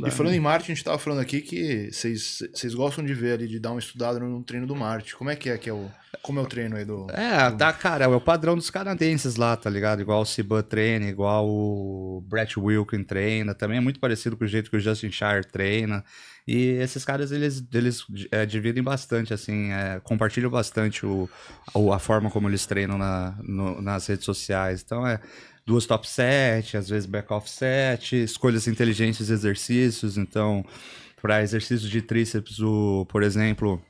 dá, e falando né? em Marte, a gente tava falando aqui que vocês gostam de ver ali, de dar uma estudada no treino do Marte. Como é que é que é o. Como é o treino aí do. É, do... Tá, cara, é o padrão dos canadenses lá, tá ligado? Igual o Siba treina, igual o Brett Wilkin treina, também é muito parecido com o jeito que o Justin Shire treina. E esses caras, eles, eles é, dividem bastante, assim, é, compartilham bastante o, o, a forma como eles treinam na, no, nas redes sociais. Então, é, duas top 7, às vezes back off 7, escolhas inteligentes e exercícios. Então, para exercícios de tríceps, o, por exemplo,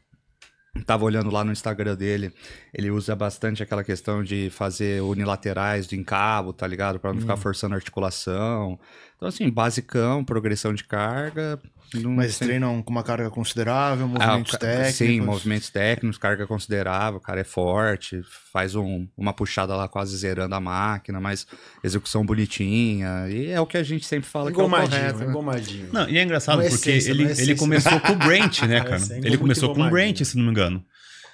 Tava olhando lá no Instagram dele, ele usa bastante aquela questão de fazer unilaterais do encabo, tá ligado? Para não hum. ficar forçando a articulação. Então, assim, basicão, progressão de carga, não Mas sei. treinam com uma carga considerável, ah, movimentos ah, técnicos. Sim, movimentos técnicos, carga considerável, o cara é forte, faz um, uma puxada lá quase zerando a máquina, mas execução bonitinha. E é o que a gente sempre fala engomadinho, que é o correto. Né? Engomadinho. Né? Não, e é engraçado não é porque essência, ele, é ele começou com o Brent, né, é, cara? ele começou com o Brent, se não me engano.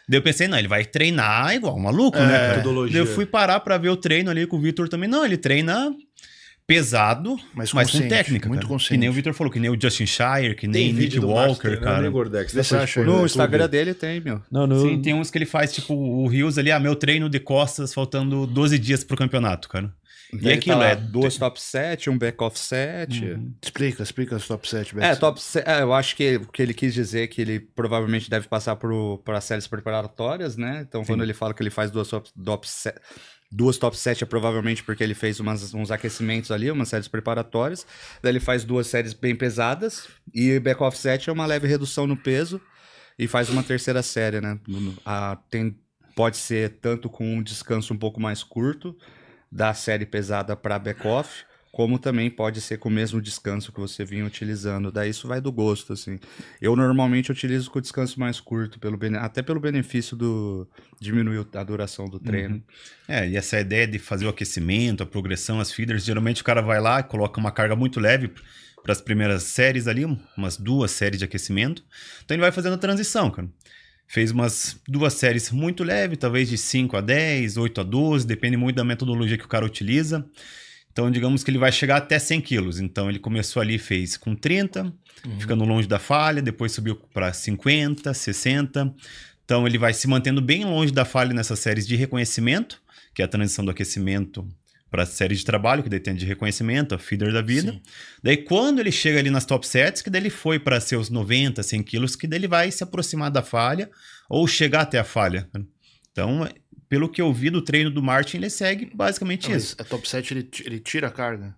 Daí eu pensei, não, ele vai treinar igual um maluco, é, né? Daí eu fui parar pra ver o treino ali com o Vitor também. Não, ele treina pesado, mas, mas com técnica. Muito cara. consciente. Que nem o Victor falou, que nem o Justin Shire, que nem Nick Walker, Master, cara. Né, Gordex, Deixa acha no Instagram dele tem, meu. Não, não. Sim, tem uns que ele faz, tipo, o Rios ali, ah, meu treino de costas faltando 12 dias pro campeonato, cara. Então e aquilo tá é duas top 7, um back off 7. Uhum. Explica, explica os top 7. é, top 7. É, eu acho que o que ele quis dizer é que ele provavelmente deve passar para séries preparatórias, né? Então, Sim. quando ele fala que ele faz duas top, top 7 duas top 7 é provavelmente porque ele fez umas, uns aquecimentos ali, umas séries preparatórias. Daí ele faz duas séries bem pesadas e back off 7 é uma leve redução no peso e faz uma terceira série, né? A, tem, pode ser tanto com um descanso um pouco mais curto da série pesada para back-off, como também pode ser com o mesmo descanso que você vinha utilizando. Daí isso vai do gosto, assim. Eu normalmente utilizo com o descanso mais curto, pelo até pelo benefício do diminuir a duração do treino. Uhum. É, e essa ideia de fazer o aquecimento, a progressão, as feeders, geralmente o cara vai lá e coloca uma carga muito leve para as primeiras séries ali, umas duas séries de aquecimento. Então ele vai fazendo a transição, cara fez umas duas séries muito leves, talvez de 5 a 10, 8 a 12, depende muito da metodologia que o cara utiliza. Então, digamos que ele vai chegar até 100 quilos. Então, ele começou ali, fez com 30, uhum. ficando longe da falha, depois subiu para 50, 60. Então, ele vai se mantendo bem longe da falha nessas séries de reconhecimento, que é a transição do aquecimento para a série de trabalho, que daí tem de reconhecimento, a feeder da vida. Sim. Daí quando ele chega ali nas top sets, que daí ele foi para seus 90, 100 quilos, que daí ele vai se aproximar da falha ou chegar até a falha. Né? Então, pelo que eu vi do treino do Martin, ele segue basicamente ah, isso. A top 7 ele, ele tira a carga?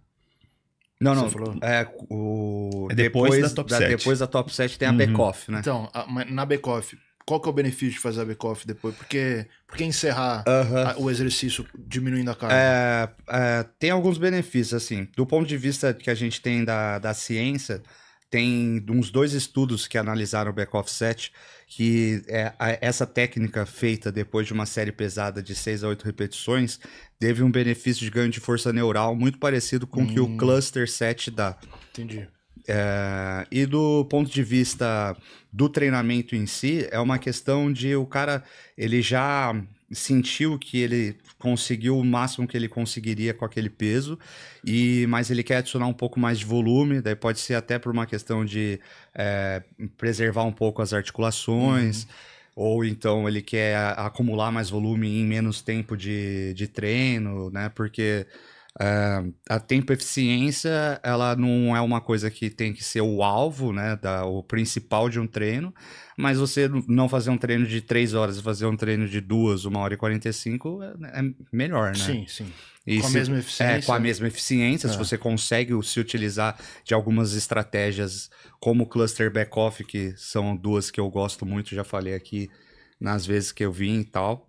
Não, não. É, o... é depois, depois, da top da, 7. Depois da top 7 tem uhum. a back-off, né? Então, a, na back-off, qual que é o benefício de fazer a backoff off depois? Porque, que encerrar a, o exercício diminuindo a carga? É, é, tem alguns benefícios, assim. Do ponto de vista que a gente tem da, da ciência, tem uns dois estudos que analisaram o back-off set, que é, a, essa técnica feita depois de uma série pesada de 6 a 8 repetições teve um benefício de ganho de força neural muito parecido com o hum. que o hum. cluster set dá. Entendi. É, e do ponto de vista do treinamento em si, é uma questão de o cara ele já sentiu que ele conseguiu o máximo que ele conseguiria com aquele peso, e mas ele quer adicionar um pouco mais de volume, daí pode ser até por uma questão de é, preservar um pouco as articulações. Uhum. Ou então ele quer acumular mais volume em menos tempo de, de treino, né? Porque é, a tempo eficiência ela não é uma coisa que tem que ser o alvo, né, da, o principal de um treino, mas você não fazer um treino de três horas e fazer um treino de duas uma hora e quarenta e cinco é, né, é melhor, né? Sim, sim. E com se, a mesma eficiência. É, com a mesma eficiência, é. se você consegue se utilizar de algumas estratégias como cluster back-off, que são duas que eu gosto muito, já falei aqui nas vezes que eu vim e tal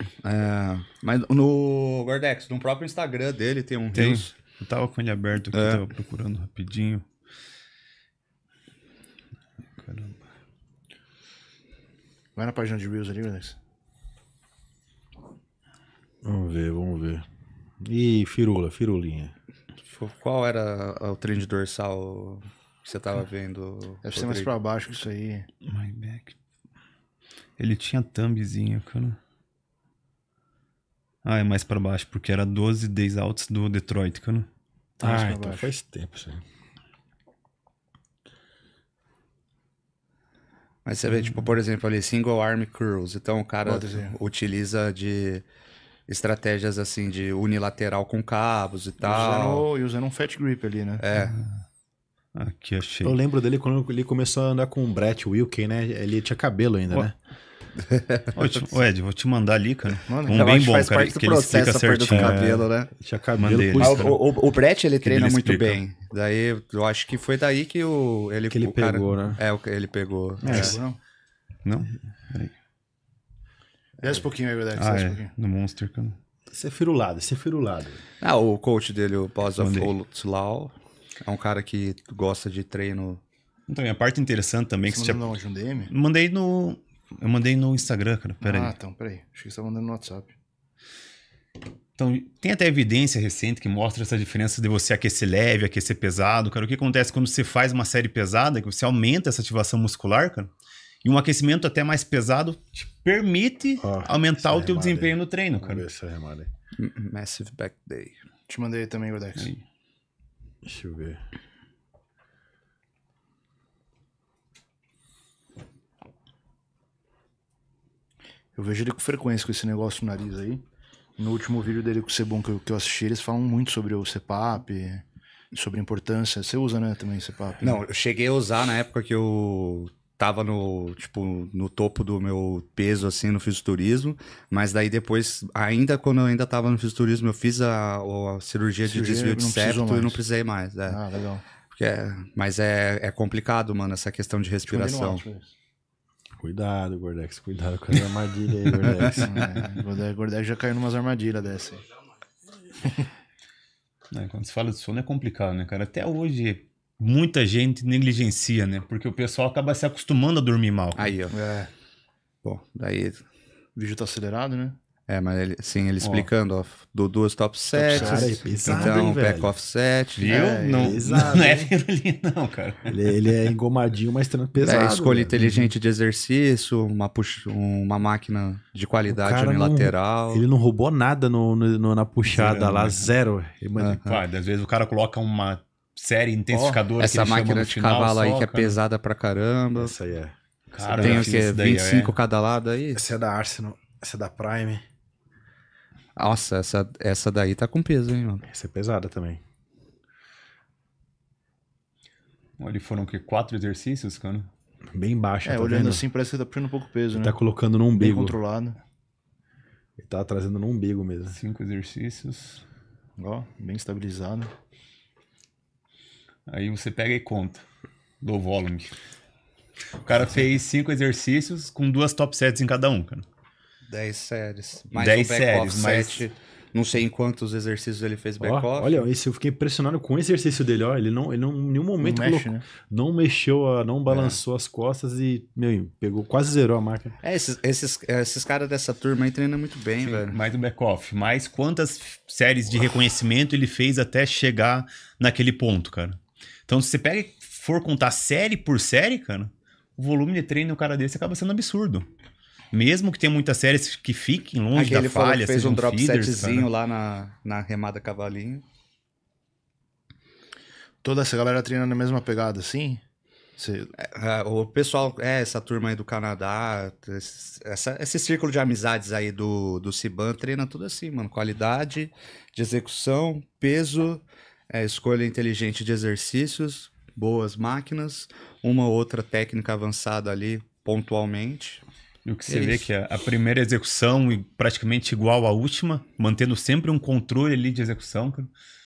é, mas no Gordex, no próprio Instagram dele tem um tem. Eu tava com ele aberto aqui, é. tava procurando rapidinho. Caramba. Vai na página de Reels ali, Gordex. Vamos ver, vamos ver. Ih, firula, firulinha. Qual era o de dorsal que você tava vendo? Deve ser mais pra baixo que isso aí. My back. Ele tinha thumbzinho, cara. Ah, é mais para baixo, porque era 12 Days Outs do Detroit, cara. não... ah, tá então baixo. faz tempo, aí. Mas você vê, tipo, por exemplo, ali, single arm curls. Então o cara utiliza de estratégias assim de unilateral com cabos e tal. E usando, usando um fat grip ali, né? É. Ah, aqui achei. Eu lembro dele quando ele começou a andar com o Brett Wilkin, né? Ele tinha cabelo ainda, o... né? Ótimo. Ô, Ed, vou te mandar ali, cara. Né? Mano, um bem bom, faz cara, parte que do ele processo explica certinho. Do cabelo, né? É. Tinha cabelo Mandei, ah, o, o, Brett, ele treina ele muito bem. Daí, eu acho que foi daí que o... Ele, que ele o pegou, cara, né? É, ele pegou. É. é. Não? Peraí. Desce um pouquinho aí, Brett. Ah, é. Um no Monster, cara. Você é firulado, você é firulado. Ah, o coach dele, o Bozov Olutslau, é um cara que gosta de treino então, a parte interessante também Você que você já... mandou onde um DM? Mandei no eu mandei no Instagram, cara. Pera ah, aí. então, peraí. Acho que você tá mandando no WhatsApp. Então, tem até evidência recente que mostra essa diferença de você aquecer leve, aquecer pesado, cara. O que acontece quando você faz uma série pesada, que você aumenta essa ativação muscular, cara, e um aquecimento até mais pesado te permite oh, aumentar o teu desempenho no treino, cara. Vamos ver essa Massive Back Day. Te mandei também, Godex. Deixa eu ver. Eu vejo ele com frequência com esse negócio no nariz aí. No último vídeo dele com o Sebum que eu, que eu assisti, eles falam muito sobre o CPAP, sobre a importância. Você usa, né, também CPAP? Não, né? eu cheguei a usar na época que eu tava no, tipo, no topo do meu peso, assim, no fisiculturismo. Mas daí depois, ainda quando eu ainda tava no fisiculturismo, eu fiz a, a cirurgia, cirurgia de desvio de septo e não precisei mais. É. Ah, legal. Porque é, mas é, é complicado, mano, essa questão de respiração. Te tipo, Cuidado, Gordex. Cuidado com as armadilhas aí, Gordex. é, Gordex, já caiu numas armadilhas dessa aí. É, quando se fala de sono é complicado, né, cara? Até hoje muita gente negligencia, né? Porque o pessoal acaba se acostumando a dormir mal. Aí, ó. É. Bom, daí o vídeo tá acelerado, né? É, mas ele, sim, ele explicando, ó, ó do, duas top sets, é top então, pesado, então back pack offset, viu? Né, é, não, pesado, não é virulinho não, cara. Ele, ele é engomadinho, mas pesado. É, escolha inteligente de exercício, uma, puxa, uma máquina de qualidade unilateral. Não, ele não roubou nada no, no na puxada zero, lá, né? zero. Uhum. às vezes o cara coloca uma série intensificadora oh, Essa máquina de cavalo aí que é cara. pesada pra caramba. isso aí é. Cara, tem o que? 25 é. cada lado aí? Essa é da Arsenal, essa é da Prime. Nossa, essa, essa daí tá com peso, hein, mano? Essa é pesada também. Ali foram o quê? Quatro exercícios, cara? Bem baixa, É, tá olhando vendo? assim parece que tá puxando um pouco peso, Ele né? tá colocando no Bem controlado. Ele tá trazendo no umbigo mesmo. Cinco exercícios. Ó, bem estabilizado. Aí você pega e conta. Do volume. O cara fez cinco exercícios com duas top sets em cada um, cara. 10 séries. Mais 10 um séries, mas... 7. Não sei em quantos exercícios ele fez back-off. Oh, olha, esse eu fiquei impressionado com o exercício dele. Ó. Ele não, ele não, em nenhum momento não, mexe, colocou, né? não mexeu, a, não é. balançou é. as costas e meu, pegou, quase zerou a marca. É, esses, esses, esses caras dessa turma aí treinam muito bem, Sim, velho. Mais um back-off. Mas quantas séries de reconhecimento ele fez até chegar naquele ponto, cara? Então, se você pega for contar série por série, cara, o volume de treino do cara desse acaba sendo absurdo. Mesmo que tenha muitas séries que fiquem longe Aquele da falha, fez um drop feeders, setzinho lá na, na remada cavalinho. Toda essa galera treinando a mesma pegada, assim? Você... É, é, o pessoal, é, essa turma aí do Canadá, esse, essa, esse círculo de amizades aí do, do Ciban treina tudo assim, mano. Qualidade de execução, peso, é, escolha inteligente de exercícios, boas máquinas, uma ou outra técnica avançada ali pontualmente. E o que você é vê é isso. que a, primeira execução é praticamente igual à última, mantendo sempre um controle ali de execução,